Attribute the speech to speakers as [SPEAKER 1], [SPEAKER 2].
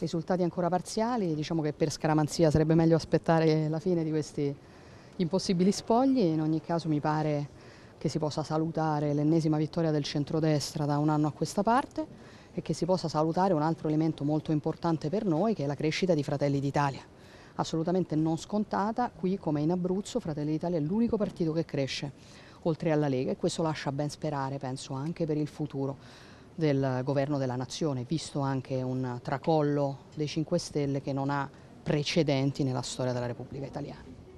[SPEAKER 1] risultati ancora parziali, diciamo che per scaramanzia sarebbe meglio aspettare la fine di questi impossibili spogli, in ogni caso mi pare che si possa salutare l'ennesima vittoria del centrodestra da un anno a questa parte e che si possa salutare un altro elemento molto importante per noi che è la crescita di Fratelli d'Italia. Assolutamente non scontata, qui come in Abruzzo Fratelli d'Italia è l'unico partito che cresce oltre alla Lega e questo lascia ben sperare penso anche per il futuro del governo della nazione, visto anche un tracollo dei 5 Stelle che non ha precedenti nella storia della Repubblica Italiana.